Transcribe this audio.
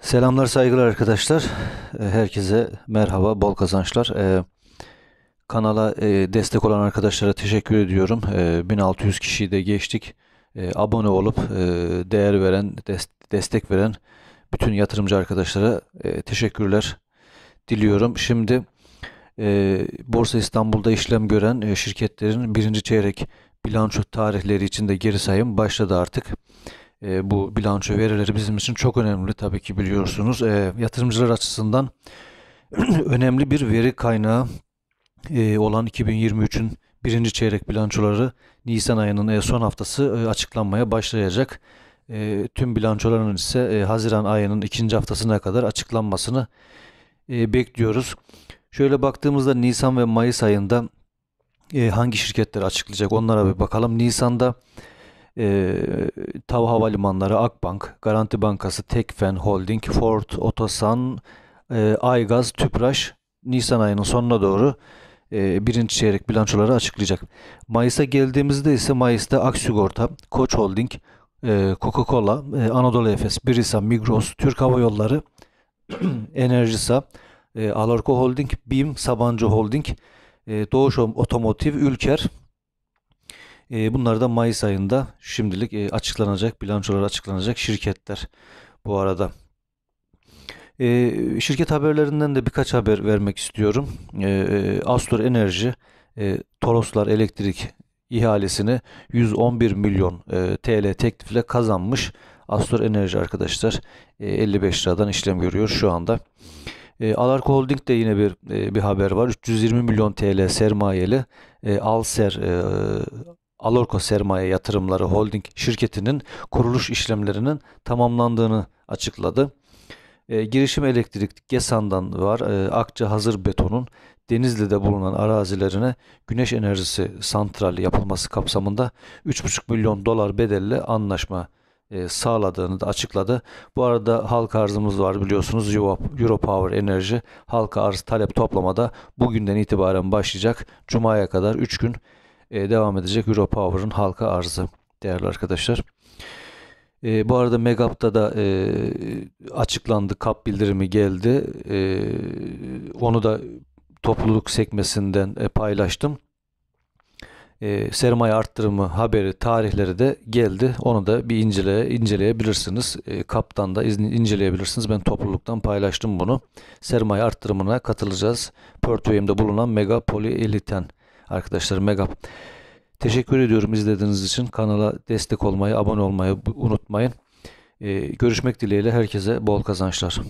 Selamlar saygılar arkadaşlar. Ee, herkese merhaba, bol kazançlar. Ee, kanala e, destek olan arkadaşlara teşekkür ediyorum. 1600 ee, kişiyi de geçtik. abone olup e, değer veren, destek veren bütün yatırımcı arkadaşlara e, teşekkürler diliyorum. Şimdi Borsa İstanbul'da işlem gören şirketlerin birinci çeyrek bilanço tarihleri için de geri sayım başladı artık e, bu bilanço verileri bizim için çok önemli tabii ki biliyorsunuz. E, yatırımcılar açısından önemli bir veri kaynağı e, olan 2023'ün birinci çeyrek bilançoları Nisan ayının e, son haftası e, açıklanmaya başlayacak. E, tüm bilançoların ise e, Haziran ayının ikinci haftasına kadar açıklanmasını e, bekliyoruz. Şöyle baktığımızda Nisan ve Mayıs ayında e, hangi şirketler açıklayacak onlara bir bakalım. Nisan'da e, TAV Havalimanları, Akbank, Garanti Bankası, Tekfen Holding, Ford, Otosan, e, Aygaz, Tüpraş Nisan ayının sonuna doğru e, birinci çeyrek bilançoları açıklayacak. Mayıs'a geldiğimizde ise Mayıs'ta Aksigorta, Koç Holding, e, Coca-Cola, e, Anadolu Efes, Brisa, Migros, Türk Hava Yolları, Enerjisa, e, Alarko Holding, BİM, Sabancı Holding, e, Doğuş Otomotiv, Ülker, ee, bunlar da Mayıs ayında şimdilik e, açıklanacak, bilançolar açıklanacak şirketler bu arada. Ee, şirket haberlerinden de birkaç haber vermek istiyorum. Ee, e, Astor Enerji, e, Toroslar Elektrik ihalesini 111 milyon TL teklifle kazanmış. Astor Enerji arkadaşlar 55 liradan işlem görüyor şu anda. E, Alarko Holding'de yine bir e, bir haber var. 320 milyon TL sermayeli e, Alser e, Alorco Sermaye Yatırımları Holding şirketinin kuruluş işlemlerinin tamamlandığını açıkladı. E, girişim elektrik GESAN'dan var. E, Akça Hazır Beton'un Denizli'de bulunan arazilerine güneş enerjisi santrali yapılması kapsamında 3,5 milyon dolar bedelli anlaşma e, sağladığını da açıkladı. Bu arada halk arzımız var biliyorsunuz Europower Enerji halka arz talep toplamada bugünden itibaren başlayacak. Cuma'ya kadar 3 gün e, devam edecek Europower'ın halka arzı değerli arkadaşlar. E, bu arada Megap'ta da e, açıklandı, kap bildirimi geldi. E, onu da topluluk sekmesinden e, paylaştım. E, sermaye arttırımı haberi, tarihleri de geldi. Onu da bir incele, inceleyebilirsiniz. E, kaptan da izni, inceleyebilirsiniz. Ben topluluktan paylaştım bunu. Sermaye arttırımına katılacağız. Portföyümde bulunan Mega Poli arkadaşlar Megap. Teşekkür ediyorum izlediğiniz için. Kanala destek olmayı, abone olmayı unutmayın. Ee, görüşmek dileğiyle herkese bol kazançlar.